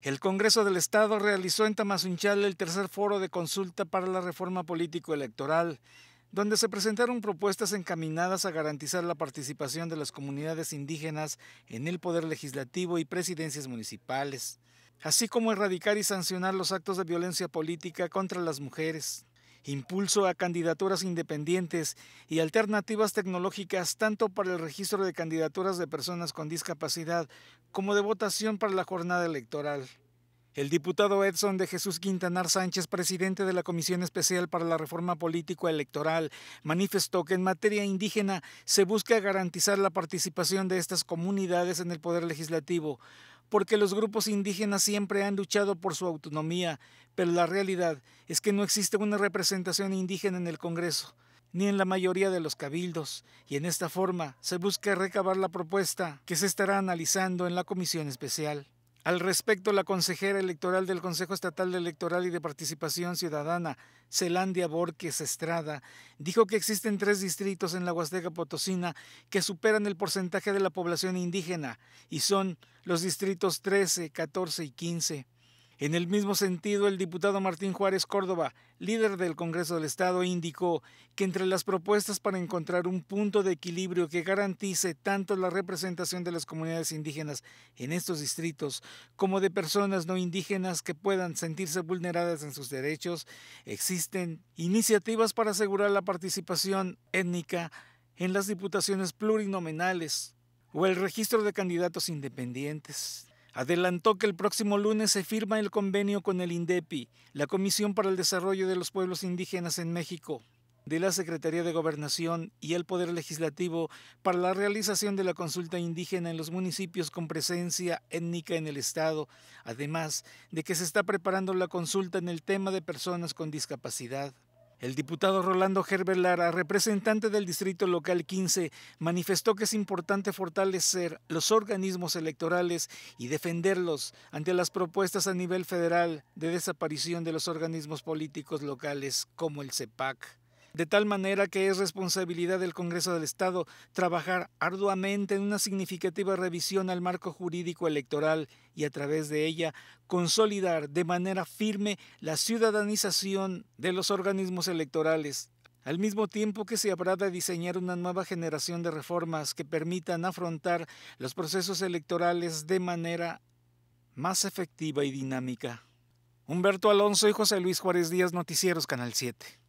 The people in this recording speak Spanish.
El Congreso del Estado realizó en Tamazunchal el tercer foro de consulta para la reforma político-electoral, donde se presentaron propuestas encaminadas a garantizar la participación de las comunidades indígenas en el poder legislativo y presidencias municipales, así como erradicar y sancionar los actos de violencia política contra las mujeres impulso a candidaturas independientes y alternativas tecnológicas tanto para el registro de candidaturas de personas con discapacidad como de votación para la jornada electoral. El diputado Edson de Jesús Quintanar Sánchez, presidente de la Comisión Especial para la Reforma Político-Electoral, manifestó que en materia indígena se busca garantizar la participación de estas comunidades en el Poder Legislativo, porque los grupos indígenas siempre han luchado por su autonomía, pero la realidad es que no existe una representación indígena en el Congreso, ni en la mayoría de los cabildos, y en esta forma se busca recabar la propuesta que se estará analizando en la comisión especial. Al respecto, la consejera electoral del Consejo Estatal de Electoral y de Participación Ciudadana, Celandia Borges Estrada, dijo que existen tres distritos en la Huasteca Potosina que superan el porcentaje de la población indígena y son los distritos 13, 14 y 15. En el mismo sentido, el diputado Martín Juárez Córdoba, líder del Congreso del Estado, indicó que entre las propuestas para encontrar un punto de equilibrio que garantice tanto la representación de las comunidades indígenas en estos distritos como de personas no indígenas que puedan sentirse vulneradas en sus derechos, existen iniciativas para asegurar la participación étnica en las diputaciones plurinominales o el registro de candidatos independientes, adelantó que el próximo lunes se firma el convenio con el INDEPI, la Comisión para el Desarrollo de los Pueblos Indígenas en México, de la Secretaría de Gobernación y el Poder Legislativo para la realización de la consulta indígena en los municipios con presencia étnica en el Estado, además de que se está preparando la consulta en el tema de personas con discapacidad. El diputado Rolando Gerber Lara, representante del Distrito Local 15, manifestó que es importante fortalecer los organismos electorales y defenderlos ante las propuestas a nivel federal de desaparición de los organismos políticos locales como el CEPAC. E de tal manera que es responsabilidad del Congreso del Estado trabajar arduamente en una significativa revisión al marco jurídico electoral y a través de ella consolidar de manera firme la ciudadanización de los organismos electorales, al mismo tiempo que se habrá de diseñar una nueva generación de reformas que permitan afrontar los procesos electorales de manera más efectiva y dinámica. Humberto Alonso y José Luis Juárez Díaz, Noticieros Canal 7.